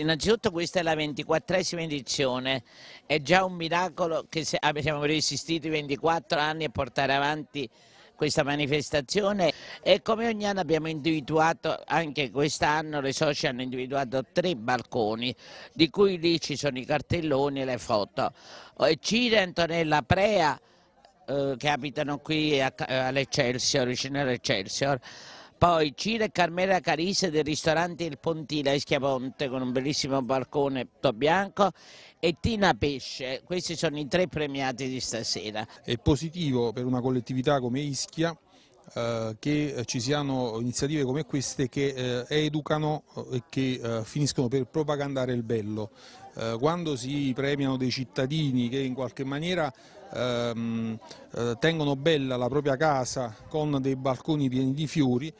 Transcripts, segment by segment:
Innanzitutto questa è la ventiquattresima edizione, è già un miracolo che abbiamo ah, resistito i 24 anni a portare avanti questa manifestazione e come ogni anno abbiamo individuato, anche quest'anno le soci hanno individuato tre balconi, di cui lì ci sono i cartelloni e le foto. Cire Antonella Prea, eh, che abitano qui all'Eccelsior, vicino all'Eccelsior. Poi Cire e Carmela Carise del ristorante Il Pontile a Schiaponte con un bellissimo balcone tutto bianco e Tina Pesce, questi sono i tre premiati di stasera. È positivo per una collettività come Ischia eh, che eh, ci siano iniziative come queste che eh, educano eh, e che finiscono per propagandare il bello. quando si premiano dei cittadini che in qualche maniera ehm, tengono bella la propria casa con dei balconi pieni di fiori,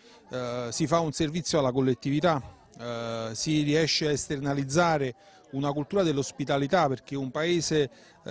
si fa un servizio alla collettività, Uh, si riesce a esternalizzare una cultura dell'ospitalità perché un paese uh,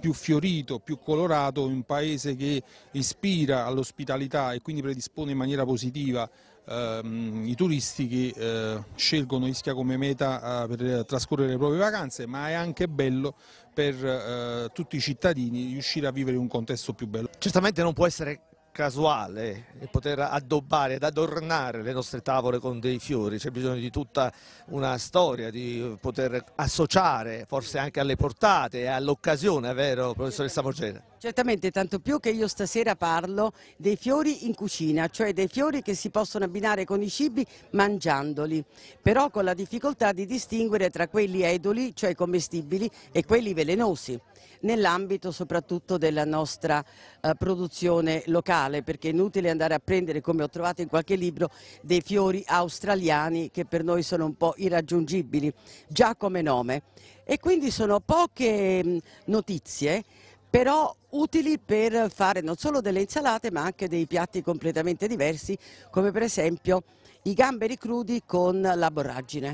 più fiorito, più colorato, un paese che ispira all'ospitalità e quindi predispone in maniera positiva ehm, i turisti che eh, scelgono Ischia come meta eh, per trascorrere le proprie vacanze, ma è anche bello per eh, tutti i cittadini riuscire a vivere in un contesto più bello. Certamente non può essere casuale e poter addobbare ed adornare le nostre tavole con dei fiori, c'è bisogno di tutta una storia, di poter associare forse anche alle portate e all'occasione, vero professoressa Morgera? Certamente, tanto più che io stasera parlo dei fiori in cucina, cioè dei fiori che si possono abbinare con i cibi mangiandoli, però con la difficoltà di distinguere tra quelli edoli, cioè commestibili, e quelli velenosi nell'ambito soprattutto della nostra eh, produzione locale, perché è inutile andare a prendere, come ho trovato in qualche libro, dei fiori australiani che per noi sono un po' irraggiungibili, già come nome. E quindi sono poche mh, notizie però utili per fare non solo delle insalate ma anche dei piatti completamente diversi come per esempio i gamberi crudi con la borragine.